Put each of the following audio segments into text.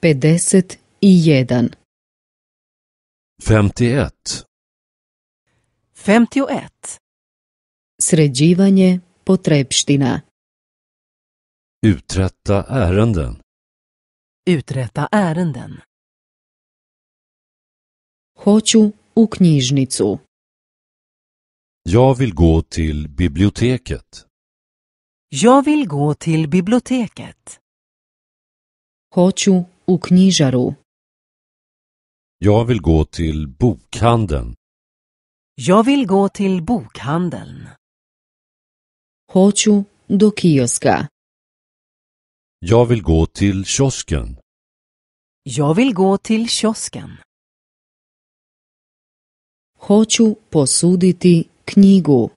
Pedeset i 51. 51. Sređivanje potrebština. Uträtta ärenden. Uträtta ärenden. Hoću u knjižnicu. Jag vill gå till biblioteket. Jag vill gå till biblioteket. Hoću u knižaru. Jag vill gå till bokhandeln. Jag vill gå till bokhandeln. Hoću do kioska. Jag vill gå till kiosken. Jag vill gå till kiosken. Hoću posuditi knigu.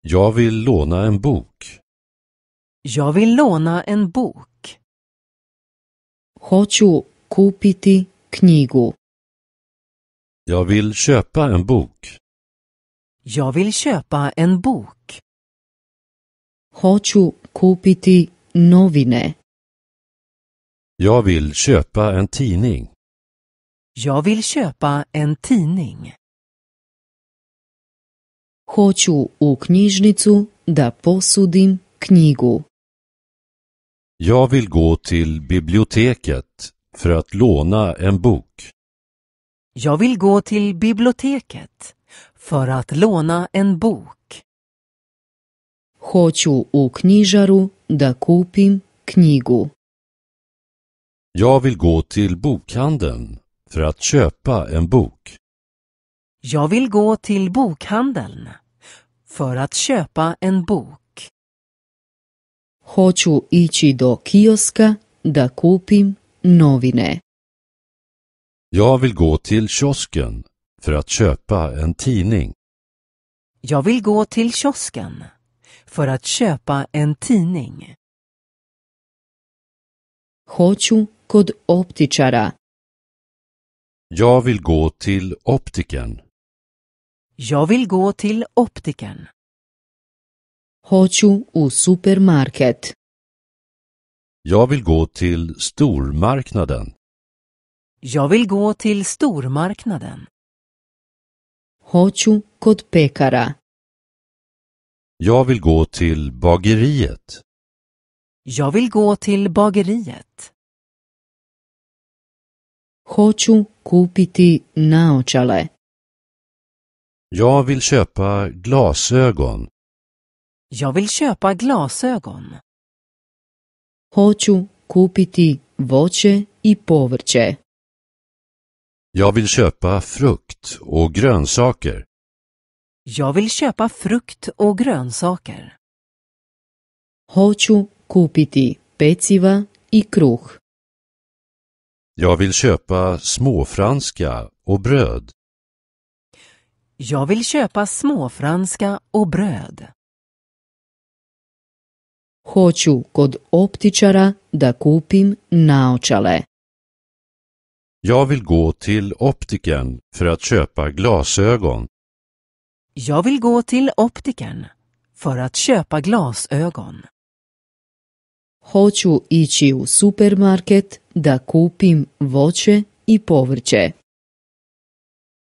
Jag vill låna en bok. Jag vill låna en bok. Hoću kupiti knjigu. Jag vill köpa en bok. Jag vill köpa en bok. Hoću kupiti novine. Jag vill köpa en tidning. Jag vill köpa en tidning. Hoću u knjižnicu da posudim knjigu. Jag vill gå till biblioteket för att låna en bok. Jag vill gå till biblioteket för att låna en bok. Хочу у книжару да купим книгу. Jag vill gå till bokhandeln för att köpa en bok. Jag vill gå till bokhandeln för att köpa en bok. Hoću ići do kioska da kupim novine. Jag vill gå till kiosken för att köpa en tidning. Jag vill gå till kiosken för att köpa en tidning. Hoću kod optičara. Jag vill gå till optiken. Jag vill gå till optiken. Хочу у супермаркет. Jag vill gå till stormarknaden. Jag vill gå till stormarknaden. Хочу код пекара. Jag vill gå till bageriet. Jag vill gå till bageriet. Хочу купити наочале. Jag vill köpa glasögon. Jag vill köpa glasögon. Hoću kupiti voće i povrće. Jag vill köpa frukt och grönsaker. Jag vill köpa frukt och grönsaker. Hoću kupiti peciva i kruh. Jag vill köpa småfranska och bröd. Jag vill köpa småfranska och bröd. Hoću kod optičara da kupim naočale. Jag vill gå till optikern för att köpa glasögon. Jag vill gå till optikern för att köpa glasögon. Hoću ići u supermarket da kupim voće i povrće.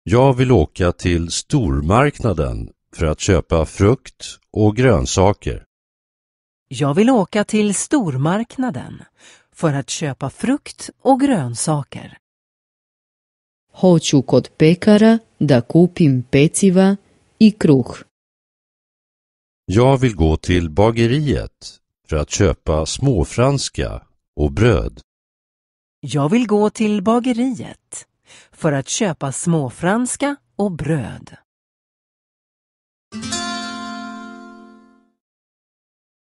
Jag vill åka till stormarknaden för att köpa frukt och grönsaker. Jag vill åka till stormarknaden för att köpa frukt och grönsaker. Hoću kod pekara da kupim peciva i kruh. Jag vill gå till bageriet för att köpa småfranska och bröd. Jag vill gå till bageriet för att köpa småfranska och bröd.